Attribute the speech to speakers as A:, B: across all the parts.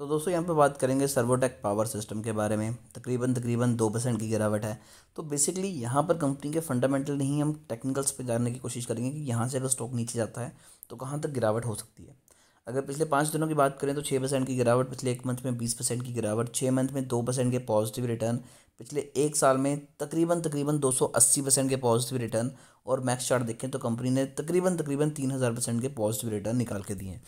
A: तो दोस्तों यहाँ पे बात करेंगे सर्वोटेक पावर सिस्टम के बारे में तकरीबन तकरीबन दो परसेंट की गिरावट है तो बेसिकली यहाँ पर कंपनी के फंडामेंटल नहीं हम टेक्निकल्स पे जानने की कोशिश करेंगे कि यहाँ से अगर स्टॉक नीचे जाता है तो कहाँ तक गिरावट हो सकती है अगर पिछले पाँच दिनों की बात करें तो छः परसेंट की गिरावट पिछले एक मंथ में बीस परसेंट की गिरावट छः मंथ में दो परसेंट के पॉजिटिव रिटर्न पिछले एक साल में तकरीबन तकरीबन दो सौ अस्सी परसेंट के पॉजिटिव रिटर्न और मैक्स चार्ट देखें तो कंपनी ने तकरीबन तकरीबन तीन हज़ार परसेंट के पॉजिटिव रिटर्न निकाल के दिए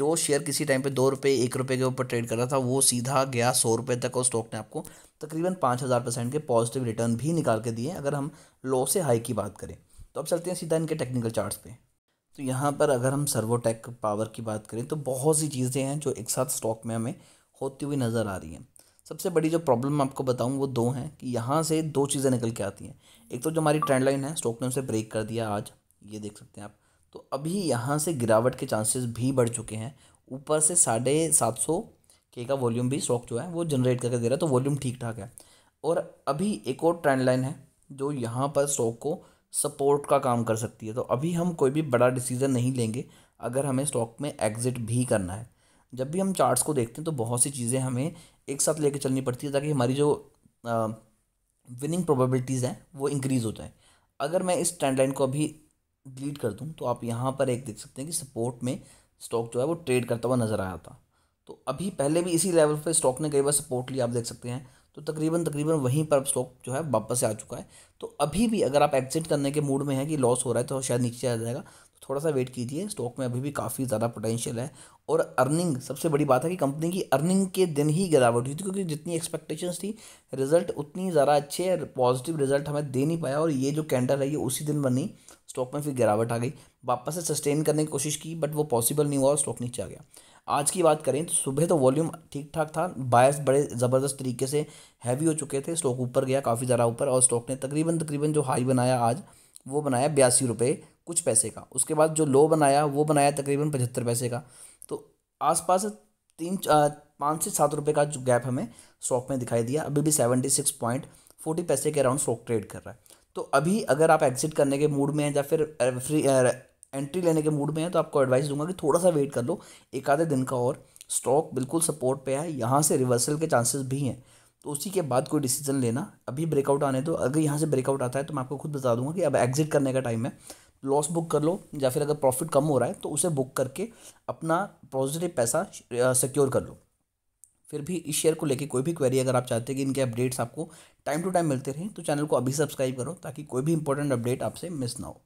A: जो शेयर किसी टाइम पर दो रुपये एक रुपये के ऊपर ट्रेड कर रहा था वो सीधा गया सौ रुपये तक और स्टॉक ने आपको तकरीबन पाँच हज़ार परसेंट के पॉजिटिव रिटर्न भी निकाल के दिए अगर हम लो से हाई की बात करें तो अब चलते हैं सीधा इनके टेक्निकल चार्ट्स पर तो यहाँ पर अगर हम सर्वोटेक पावर की बात करें तो बहुत सी चीज़ें हैं जो एक साथ स्टॉक में हमें होती हुई नज़र आ रही हैं सबसे बड़ी जो प्रॉब्लम आपको बताऊँ वो दो हैं कि यहाँ से दो चीज़ें निकल के आती हैं एक तो जो हमारी ट्रेंड लाइन है स्टॉक ने उसे ब्रेक कर दिया आज ये देख सकते हैं आप तो अभी यहाँ से गिरावट के चांसेस भी बढ़ चुके हैं ऊपर से साढ़े सात सौ के का वॉल्यूम भी स्टॉक जो है वो जनरेट करके दे रहा है तो वॉल्यूम ठीक ठाक है और अभी एक और ट्रेंड लाइन है जो यहाँ पर स्टॉक को सपोर्ट का काम कर सकती है तो अभी हम कोई भी बड़ा डिसीज़न नहीं लेंगे अगर हमें स्टॉक में एग्ज़िट भी करना है जब भी हम चार्ट्स को देखते हैं तो बहुत सी चीज़ें हमें एक साथ लेकर चलनी पड़ती है ताकि हमारी जो विनिंग प्रोबेबिलिटीज़ हैं वो इंक्रीज़ हो जाए अगर मैं इस ट्रेंड लाइन को अभी डिलीट कर दूँ तो आप यहाँ पर एक देख सकते हैं कि सपोर्ट में स्टॉक जो है वो ट्रेड करता हुआ नज़र आया था तो अभी पहले भी इसी लेवल पर स्टॉक ने कई बार सपोर्ट लिया आप देख सकते हैं तो तकरीबन तकरीबन वहीं पर स्टॉक जो है वापस आ चुका है तो अभी भी अगर आप एग्जिट करने के मूड में हैं कि लॉस हो रहा है तो शायद नीचे आ जाएगा तो थोड़ा सा वेट कीजिए स्टॉक में अभी भी काफ़ी ज़्यादा पोटेंशियल है और अर्निंग सबसे बड़ी बात है कि कंपनी की अर्निंग के दिन ही गिरावट हुई थी क्योंकि जितनी एक्सपेक्टेशंस थी रिजल्ट उतनी ज़्यादा अच्छे पॉजिटिव रिजल्ट हमें दे नहीं पाया और ये जो कैंडल है ये उसी दिन बनी स्टॉक में फिर गिरावट आ गई वापस से सस्टेन करने की कोशिश की बट वो पॉसिबल नहीं हुआ और स्टॉक नीचे आ गया आज की बात करें तो सुबह तो वॉल्यूम ठीक ठाक था बायस बड़े ज़बरदस्त तरीके से हैवी हो चुके थे स्टॉक ऊपर गया काफ़ी ज़्यादा ऊपर और स्टॉक ने तकरीबन तकरीबन जो हाई बनाया आज वो बनाया बयासी रुपये कुछ पैसे का उसके बाद जो लो बनाया वो बनाया तकरीबन पचहत्तर पैसे का तो आसपास तीन पाँच से सात रुपये का जो गैप हमें स्टॉक में दिखाई दिया अभी भी सेवेंटी सिक्स पॉइंट फोर्टी पैसे के अराउंड स्टॉक ट्रेड कर रहा है तो अभी अगर आप एग्जिट करने के मूड में हैं या फिर फ्री एंट्री लेने के मूड में है तो आपको एडवाइस दूंगा कि थोड़ा सा वेट कर लो एक आधे दिन का और स्टॉक बिल्कुल सपोर्ट पे है यहाँ से रिवर्सल के चांसेस भी हैं तो उसी के बाद कोई डिसीजन लेना अभी ब्रेकआउट आने दो अगर यहाँ से ब्रेकआउट आता है तो मैं आपको खुद बता दूंगा कि अब एग्जिट करने का टाइम है लॉस बुक कर लो या फिर अगर प्रॉफिट कम हो रहा है तो उसे बुक करके अपना पॉजिटिव पैसा सिक्योर कर लो फिर भी इस शेयर को लेके कोई भी क्वेरी अगर आप चाहते हैं कि इनके अपडेट्स आपको टाइम टू टाइम मिलते रहें तो चैनल को अभी सब्सक्राइब करो ताकि कोई भी इंपॉर्टेंट अपडेट आपसे मिस ना हो